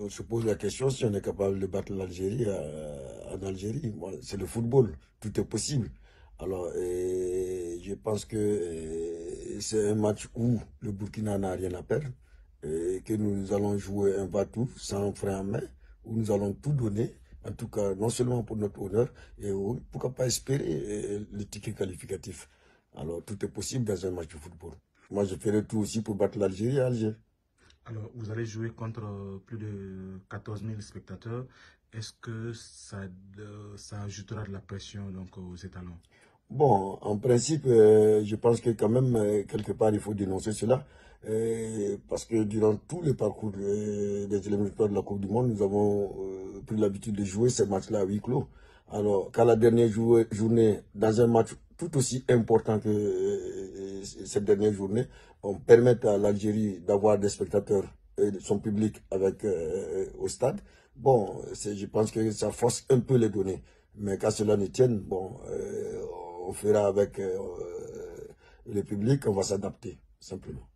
On euh, se pose la question si on est capable de battre l'Algérie euh, en Algérie. C'est le football, tout est possible. Alors, je pense que euh, c'est un match où le Burkina n'a rien à perdre et que nous allons jouer un bateau sans frein en main, où nous allons tout donner, en tout cas non seulement pour notre honneur, et pourquoi pas espérer le ticket qualificatif. Alors, tout est possible dans un match de football. Moi, je ferai tout aussi pour battre l'Algérie Alger. Alors, vous allez jouer contre euh, plus de 14 000 spectateurs. Est-ce que ça, euh, ça ajoutera de la pression donc, aux étalons Bon, en principe, euh, je pense que quand même, quelque part, il faut dénoncer cela. parce que durant tous les parcours des éliminatoires de la Coupe du Monde, nous avons pris l'habitude de jouer ces matchs-là à huis clos. Alors qu'à la dernière journée, dans un match tout aussi important que cette dernière journée, on permette à l'Algérie d'avoir des spectateurs et son public avec euh, euh, au stade, bon, je pense que ça force un peu les données. Mais quand cela ne tienne, bon, euh, on fera avec le public, on va s'adapter, simplement.